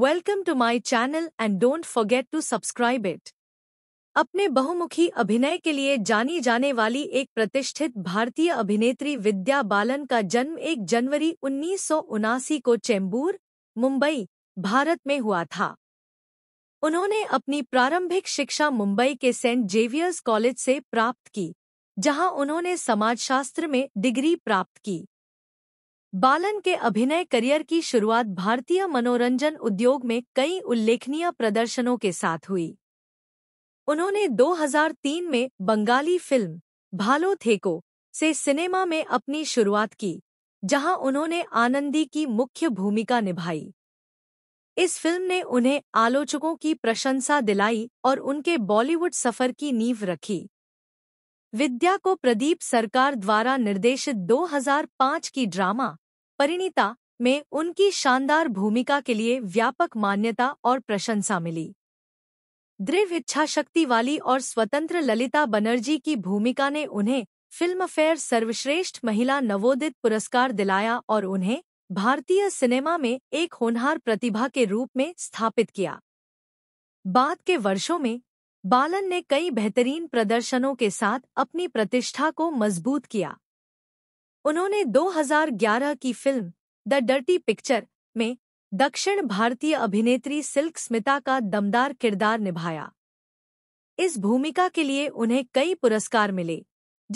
welcome to my channel and don't forget to subscribe it अपने बहुमुखी अभिनय के लिए जानी जाने वाली एक प्रतिष्ठित भारतीय अभिनेत्री विद्या बालन का जन्म 1 जनवरी उन्नीस को चेंबूर मुंबई भारत में हुआ था उन्होंने अपनी प्रारंभिक शिक्षा मुंबई के सेंट जेवियर्स कॉलेज से प्राप्त की जहां उन्होंने समाजशास्त्र में डिग्री प्राप्त की बालन के अभिनय करियर की शुरुआत भारतीय मनोरंजन उद्योग में कई उल्लेखनीय प्रदर्शनों के साथ हुई उन्होंने 2003 में बंगाली फिल्म भालो थेको से सिनेमा में अपनी शुरुआत की जहां उन्होंने आनंदी की मुख्य भूमिका निभाई इस फिल्म ने उन्हें आलोचकों की प्रशंसा दिलाई और उनके बॉलीवुड सफर की नींव रखी विद्या को प्रदीप सरकार द्वारा निर्देशित 2005 की ड्रामा परिणीता में उनकी शानदार भूमिका के लिए व्यापक मान्यता और प्रशंसा मिली दृढ़ इच्छाशक्ति वाली और स्वतंत्र ललिता बनर्जी की भूमिका ने उन्हें फिल्म फेयर सर्वश्रेष्ठ महिला नवोदित पुरस्कार दिलाया और उन्हें भारतीय सिनेमा में एक होनहार प्रतिभा के रूप में स्थापित किया बाद के वर्षों में बालन ने कई बेहतरीन प्रदर्शनों के साथ अपनी प्रतिष्ठा को मजबूत किया उन्होंने 2011 की फिल्म द डर्टी पिक्चर में दक्षिण भारतीय अभिनेत्री सिल्क स्मिता का दमदार किरदार निभाया इस भूमिका के लिए उन्हें कई पुरस्कार मिले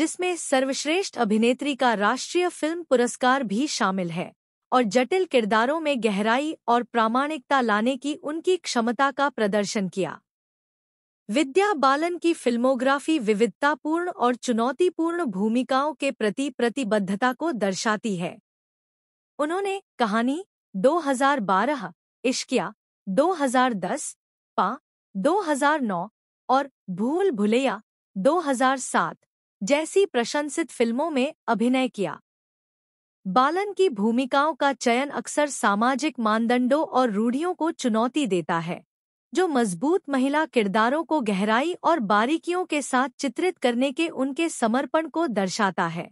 जिसमें सर्वश्रेष्ठ अभिनेत्री का राष्ट्रीय फिल्म पुरस्कार भी शामिल है और जटिल किरदारों में गहराई और प्रामाणिकता लाने की उनकी क्षमता का प्रदर्शन किया विद्या बालन की फिल्मोग्राफी विविधतापूर्ण और चुनौतीपूर्ण भूमिकाओं के प्रति प्रतिबद्धता को दर्शाती है उन्होंने कहानी 2012, इश्किया 2010, पा 2009 और भूल भुलैया 2007 जैसी प्रशंसित फिल्मों में अभिनय किया बालन की भूमिकाओं का चयन अक्सर सामाजिक मानदंडों और रूढ़ियों को चुनौती देता है जो मजबूत महिला किरदारों को गहराई और बारीकियों के साथ चित्रित करने के उनके समर्पण को दर्शाता है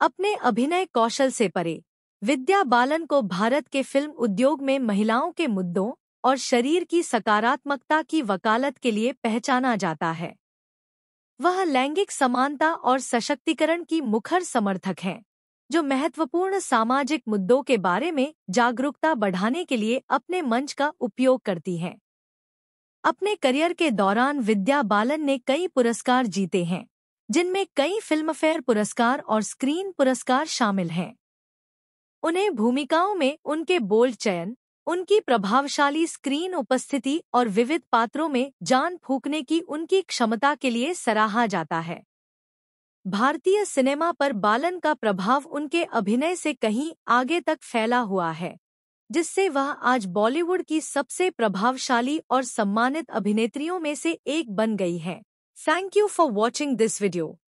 अपने अभिनय कौशल से परे विद्या बालन को भारत के फिल्म उद्योग में महिलाओं के मुद्दों और शरीर की सकारात्मकता की वकालत के लिए पहचाना जाता है वह लैंगिक समानता और सशक्तिकरण की मुखर समर्थक हैं जो महत्वपूर्ण सामाजिक मुद्दों के बारे में जागरूकता बढ़ाने के लिए अपने मंच का उपयोग करती हैं अपने करियर के दौरान विद्या बालन ने कई पुरस्कार जीते हैं जिनमें कई फिल्मफेयर पुरस्कार और स्क्रीन पुरस्कार शामिल हैं उन्हें भूमिकाओं में उनके बोल्ड चयन उनकी प्रभावशाली स्क्रीन उपस्थिति और विविध पात्रों में जान फूकने की उनकी क्षमता के लिए सराहा जाता है भारतीय सिनेमा पर बालन का प्रभाव उनके अभिनय से कहीं आगे तक फैला हुआ है जिससे वह आज बॉलीवुड की सबसे प्रभावशाली और सम्मानित अभिनेत्रियों में से एक बन गई है thank you for watching this video